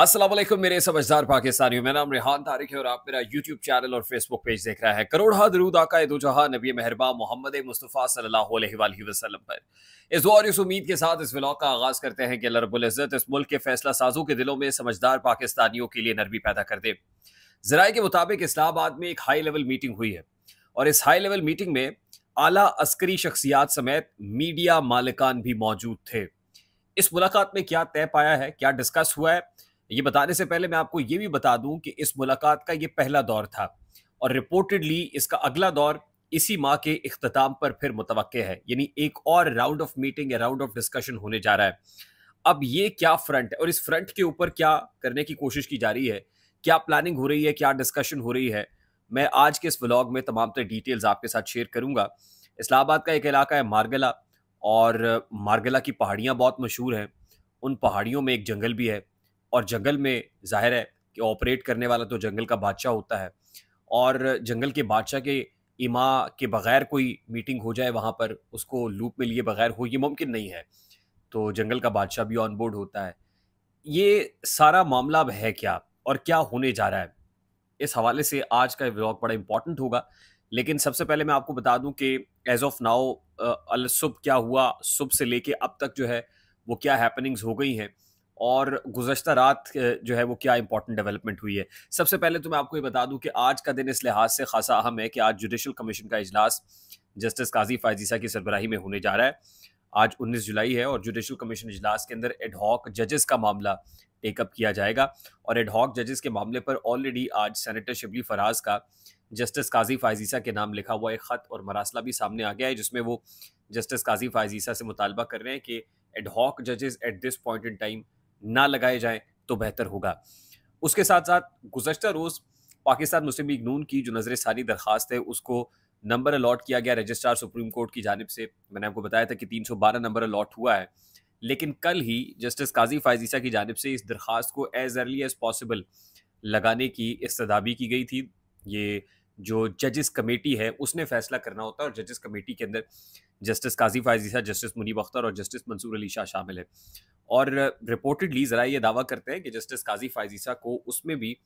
असलम मेरे समझदार पाकिस्तानियों मेरा नाम रिहान तारिक है और आप मेरा यूट्यूब चैनल और फेसबुक पेज देख रहा है करोड़ा दरूद आका जहाँ नबी मेहरबा मोहम्मद मुस्तफ़ा सल्लल्लाहु अलैहि वसल्लम पर इस दुआ और इस उम्मीद के साथ इस व्लॉग का आगाज़ करते हैं कि रबुल्ज़त इस मुल्क के फैसला साजों के दिलों में समझदार पाकिस्तानियों के लिए नरमी पैदा कर दे जराए के मुताबिक इस्लामाबाद में एक हाई लेवल मीटिंग हुई है और इस हाई लेवल मीटिंग में आला अस्करी शख्सियात समेत मीडिया मालिकान भी मौजूद थे इस मुलाकात में क्या तय पाया है क्या डिस्कस हुआ है ये बताने से पहले मैं आपको ये भी बता दूं कि इस मुलाकात का ये पहला दौर था और रिपोर्टेडली इसका अगला दौर इसी माह के अख्ताम पर फिर मुतव है यानी एक और राउंड ऑफ मीटिंग या राउंड ऑफ डिस्कशन होने जा रहा है अब ये क्या फ्रंट है और इस फ्रंट के ऊपर क्या करने की कोशिश की जा रही है क्या प्लानिंग हो रही है क्या डिस्कशन हो रही है मैं आज के इस व्लॉग में तमाम तरह डिटेल्स आपके साथ शेयर करूंगा इस्लामाबाद का एक इलाका है मारगला और मारगला की पहाड़ियाँ बहुत मशहूर हैं उन पहाड़ियों में एक जंगल भी है और जंगल में ज़ाहिर है कि ऑपरेट करने वाला तो जंगल का बादशाह होता है और जंगल के बादशाह के इमा के बगैर कोई मीटिंग हो जाए वहाँ पर उसको लूप में लिए बगैर हो ये मुमकिन नहीं है तो जंगल का बादशाह भी ऑन बोर्ड होता है ये सारा मामला अब है क्या और क्या होने जा रहा है इस हवाले से आज का ब्लॉग बड़ा इंपॉर्टेंट होगा लेकिन सबसे पहले मैं आपको बता दूं कि एज ऑफ नाउ अलसुब क्या हुआ सुबह से लेके अब तक जो है वो क्या हैपनिंग्स हो गई हैं और गुजशत रात जो है वो क्या इंपॉर्टेंट डेवलपमेंट हुई है सबसे पहले तो मैं आपको ये बता दूं कि आज का दिन इस लिहाज से खासा अहम है कि आज जुडिशल कमीशन का इजलास जस्टिस काजी फायजीसा की सरबराही में होने जा रहा है आज 19 जुलाई है और जुडिशल कमीशन इजलास के अंदर एडहॉक जजेस का मामला टेकअप किया जाएगा और एडहॉक जजेस के मामले पर ऑलरेडी आज सेनेटर शिबली फराज का जस्टिस काजी फायजीसा के नाम लिखा हुआ एक ख़त और मरासला भी सामने आ गया है जिसमें वो जस्टिस काजी फायजीसा से मुतालबा कर रहे हैं कि एडहॉक जजेस at this point in time ना लगाए जाएं तो बेहतर होगा उसके साथ साथ गुजशत रोज़ पाकिस्तान मुस्लिम लीग नून की जो नज़र सारी दरख्वास्त है उसको नंबर अलॉट किया गया रजिस्ट्रार सुप्रीम कोर्ट की जानब से मैंने आपको बताया था कि 312 नंबर अलॉट हुआ है लेकिन कल ही जस्टिस काजी फायजीसा की जानब से इस दरख्वास्त को एज अर्ली एज़ पॉसिबल लगाने की इस्तदाबी की गई थी ये जो जजेस कमेटी है उसने फैसला करना होता है और जजेस कमेटी के अंदर जस्टिस काजी फायजीसा जस्टिस मुनीब अख्तर और जस्टिस मंसूर अली शाह शामिल है और रिपोर्टेडली ज़रा ये दावा करते हैं कि जस्टिस काजी फायजीसा को उसमें भी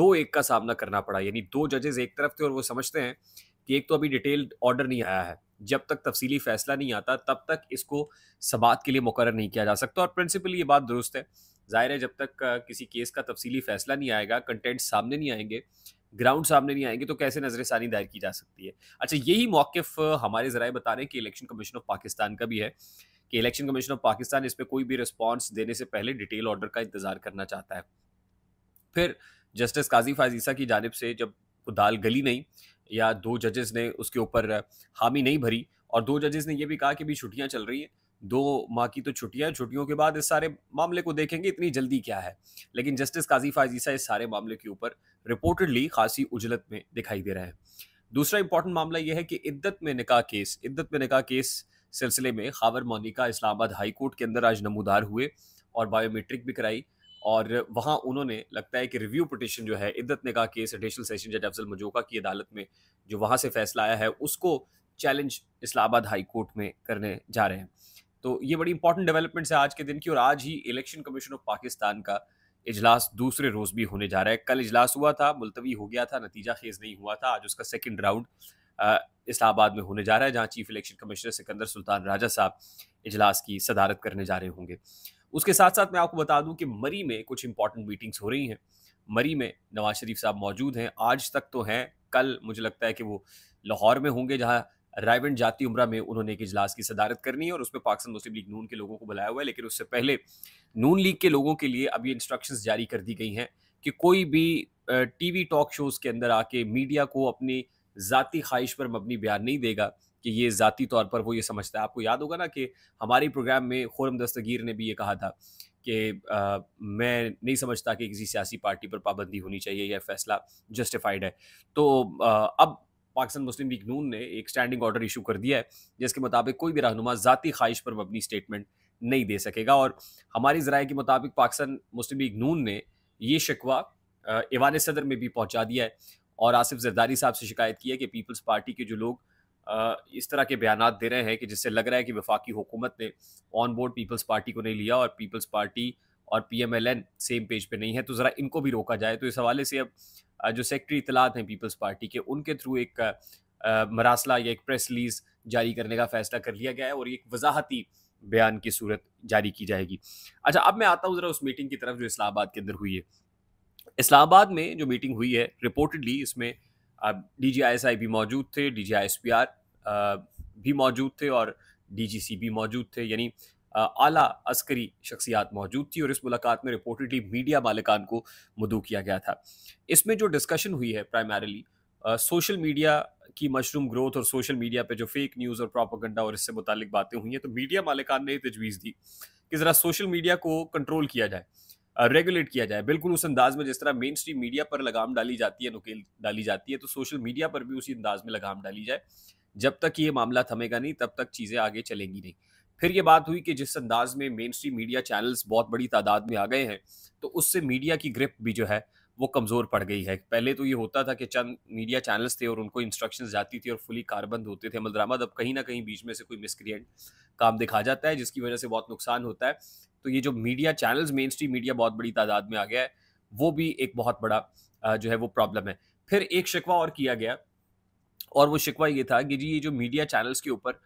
दो एक का सामना करना पड़ा यानी दो जजेस एक तरफ थे और वो समझते हैं कि एक तो अभी डिटेल्ड ऑर्डर नहीं आया है जब तक तफसीली फैसला नहीं आता तब तक इसको सबात के लिए मुकर नहीं किया जा सकता और प्रिंसिपल ये बात दुरुस्त है ज़ाहिर है जब तक किसी केस का तफसीली फैसला नहीं आएगा कंटेंट सामने नहीं आएंगे ग्राउंड सामने नहीं आएंगे तो कैसे नजर सानी दायर की जा सकती है अच्छा यही मौकफ हमारे जराए बता रहे हैं कि इलेक्शन कमीशन ऑफ पाकिस्तान का भी है कि इलेक्शन कमीशन ऑफ पाकिस्तान इस पर कोई भी रिस्पॉन्स देने से पहले डिटेल ऑर्डर का इंतजार करना चाहता है फिर जस्टिस काजी फाजीसा की जानब से जब दाल गली नहीं या दो जजेस ने उसके ऊपर हामी नहीं भरी और दो जजेस ने यह भी कहा कि भी छुट्टियां चल रही हैं दो माह की तो छुट्टियां छुट्टियों के बाद इस सारे मामले को देखेंगे इतनी जल्दी क्या है लेकिन जस्टिस काजी फाजीसा इस सारे मामले के ऊपर रिपोर्टेडली खासी उजलत में दिखाई दे रहे हैं दूसरा इंपॉर्टेंट मामला यह है कि इद्दत में निकाह केस इद्दत में निकाह केस सिलसिले में खावर मोनिका इस्लामाबाद हाई कोर्ट के अंदर आज नमोदार हुए और बायोमेट्रिक भी कराई और वहाँ उन्होंने लगता है कि रिव्यू पटिशन जो है इद्दत निकाह केस एडिशनल सेशन जज अफजल मजोका की अदालत में जो वहाँ से फैसला आया है उसको चैलेंज इस्लामाबाद हाई कोर्ट में करने जा रहे हैं तो ये बड़ी इंपॉर्टेंट डेवलपमेंट है आज के दिन की और आज ही इलेक्शन कमीशन ऑफ पाकिस्तान का इजलास दूसरे रोज भी होने जा रहा है कल इजलास हुआ था मुलतवी हो गया था नतीजा खेज नहीं हुआ था आज उसका सेकेंड राउंड इस्लामाबाद में होने जा रहा है जहाँ chief election commissioner Sikandar Sultan Raja साहब इजलास की सदारत करने जा रहे होंगे उसके साथ साथ मैं आपको बता दूं कि मरी में कुछ इंपॉर्टेंट मीटिंग्स हो रही हैं मरी में नवाज शरीफ साहब मौजूद हैं आज तक तो हैं कल मुझे लगता है कि वो लाहौर में होंगे जहाँ रायबंड जाती उम्र में उन्होंने एक इजलास की सदारत करनी है और उसमें पाकिस्तान मुस्लिम लीग नून के लोगों को बुलाया हुआ है लेकिन उससे पहले नून लीग के लोगों के लिए अब ये इंस्ट्रक्शन जारी कर दी गई हैं कि कोई भी टीवी टॉक शोज़ के अंदर आके मीडिया को अपनी ज़ाती ख्वाहिश पर मबनी बयान नहीं देगा कि ये ज़ाती तौर पर वो ये समझता है आपको याद होगा ना कि हमारे प्रोग्राम में खुरम दस्तगीर ने भी ये कहा था कि आ, मैं नहीं समझता कि किसी सियासी पार्टी पर पाबंदी होनी चाहिए यह फैसला जस्टिफाइड है तो आ, अब पाकिस्तान मुस्लिम लीग नून ने एक स्टैंडिंग ऑर्डर इशू कर दिया है जिसके मुताबिक कोई भी रहनुमा ज़ाती ख्वाहिश पर मबनी स्टेटमेंट नहीं दे सकेगा और हमारी ज़राए के मुताबिक पाकिस्तान मुस्लिम लीग नून ने ये शिकवा ईवान सदर में भी पहुँचा दिया है और आसिफ जरदारी साहब से शिकायत की है कि पीपल्स पार्टी के जो लोग इस तरह के बयान दे रहे हैं कि जिससे लग रहा है कि वफाकी हुकूमत ने ऑन बोर्ड पीपल्स पार्टी को नहीं लिया और पीपल्स पार्टी और P M L N same page पे नहीं है तो ज़रा इनको भी रोका जाए तो इस हवाले से अब जो सेक्रेटरी इतलात हैं पीपल्स पार्टी के उनके थ्रू एक मरासला या एक प्रेस रिलीज जारी करने का फैसला कर लिया गया है और एक वजाहती बयान की सूरत जारी की जाएगी अच्छा अब मैं आता हूँ ज़रा उस मीटिंग की तरफ जो इस्लामाबाद के अंदर हुई है इस्लामाबाद में जो मीटिंग हुई है रिपोर्टेडली इसमें D G I S I भी मौजूद थे D G I S P R भी मौजूद थे और डी जी सी भी मौजूद थे यानी आला अस्करी शख्सियात मौजूद थी और इस मुलाकात में रिपोर्टेडली मीडिया मालिकान को मदू किया गया था इसमें जो डिस्कशन हुई है प्राइमरली सोशल मीडिया की मशरूम ग्रोथ और सोशल मीडिया पे जो फेक न्यूज़ और प्रोपागंडा और इससे मुतालिक बातें हुई हैं तो मीडिया मालिकान ने तजवीज़ दी कि ज़रा सोशल मीडिया को कंट्रोल किया जाए रेगुलेट किया जाए बिल्कुल उस अंदाज में जिस तरह मेन स्ट्रीम मीडिया पर लगाम डाली जाती है नुकेल डाली जाती है तो सोशल मीडिया पर भी उसी अंदाज में लगाम डाली जाए जब तक ये मामला थमेगा नहीं तब तक चीज़ें आगे चलेंगी नहीं फिर ये बात हुई कि जिस अंदाज में मेन स्ट्रीम मीडिया चैनल्स बहुत बड़ी तादाद में आ गए हैं तो उससे मीडिया की ग्रिप भी जो है वो कमज़ोर पड़ गई है पहले तो ये होता था कि चंद मीडिया चैनल्स थे और उनको इंस्ट्रक्शन जाती थी और फुली कारबंद होते थे अमल दरामद अब कहीं ना कहीं बीच में से कोई मिसक्रिएट काम दिखा जाता है जिसकी वजह से बहुत नुकसान होता है तो ये जो media channels mainstream media बहुत बड़ी तादाद में आ गया है वो भी एक बहुत बड़ा जो है वो प्रॉब्लम है फिर एक शिकवा और किया गया और वो शिकवा ये था कि जी ये जो मीडिया चैनल्स के ऊपर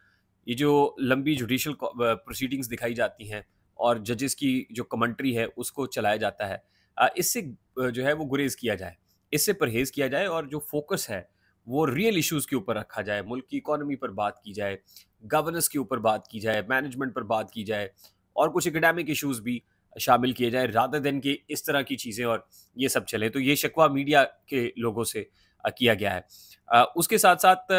ये जो लंबी जुडिशल प्रोसीडिंग्स दिखाई जाती हैं और जजेस की जो कमेंट्री है उसको चलाया जाता है इससे जो है वो गुरेज किया जाए इससे परहेज किया जाए और जो फोकस है वो रियल इश्यूज़ के ऊपर रखा जाए मुल्क की इकोनॉमी पर बात की जाए गवर्नेंस के ऊपर बात की जाए मैनेजमेंट पर बात की जाए और कुछ एकेडमिक इश्यूज भी शामिल किए जाए राधा दिन के इस तरह की चीज़ें और ये सब चले तो ये शकवा मीडिया के लोगों से किया गया है उसके साथ साथ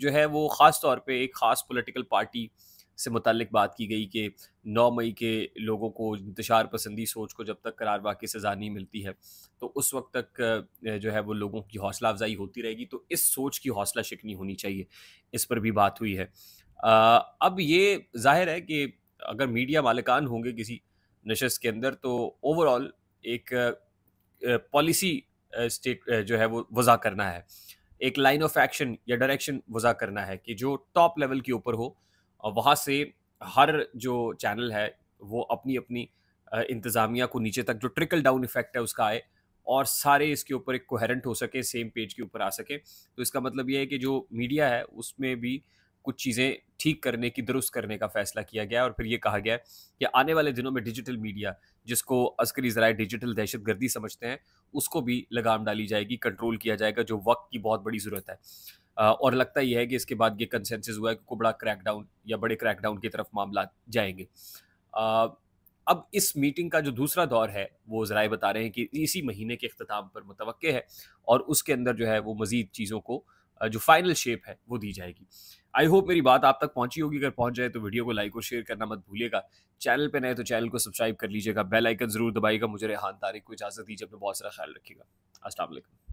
जो है वो ख़ास तौर पे एक ख़ास पॉलिटिकल पार्टी से मुतल बात की गई कि नौ मई के लोगों को इंतशार पसंदी सोच को जब तक करार वाक़ सज़ा नहीं मिलती है तो उस वक्त तक जो है वो लोगों की हौसला अफजाई होती रहेगी तो इस सोच की हौसला शिकनी होनी चाहिए इस पर भी बात हुई है अब ये जाहिर है कि अगर मीडिया मालिकान होंगे किसी नशस्त के अंदर तो ओवरऑल एक पॉलिसी स्टेट जो है वो वज़ा करना है एक लाइन ऑफ एक्शन या डायरेक्शन वज़ा करना है कि जो टॉप लेवल के ऊपर हो और वहाँ से हर जो चैनल है वो अपनी अपनी इंतज़ामिया को नीचे तक जो ट्रिकल डाउन इफेक्ट है उसका आए और सारे इसके ऊपर एक कोहेरेंट हो सके सेम पेज के ऊपर आ सके तो इसका मतलब ये है कि जो मीडिया है उसमें भी कुछ चीज़ें ठीक करने की दुरुस्त करने का फैसला किया गया और फिर ये कहा गया कि आने वाले दिनों में डिजिटल मीडिया जिसको अस्करी ज़रा डिजिटल दहशत गर्दी समझते हैं उसको भी लगाम डाली जाएगी कंट्रोल किया जाएगा जो वक्त की बहुत बड़ी ज़रूरत है और लगता यह है कि इसके बाद ये कंसेंसिस हुआ है कि बड़ा क्रैकडाउन या बड़े क्रैकडाउन की तरफ मामला जाएंगे अब इस मीटिंग का जो दूसरा दौर है वो ज़रा बता रहे हैं कि इसी महीने के अख्ताम पर मुतव है और उसके अंदर जो है वो मज़ीद चीज़ों को जो फाइनल शेप है वो दी जाएगी आई होप मेरी बात आप तक पहुंची होगी अगर पहुंच जाए तो वीडियो को लाइक और शेयर करना मत भूलिएगा चैनल पे नए तो चैनल को सब्सक्राइब कर लीजिएगा बेल आइकन जरूर दबाइएगा मुझे रेहान तारीख को इजाजत दीजिए अपना बहुत सारा ख्याल रखिएगा असल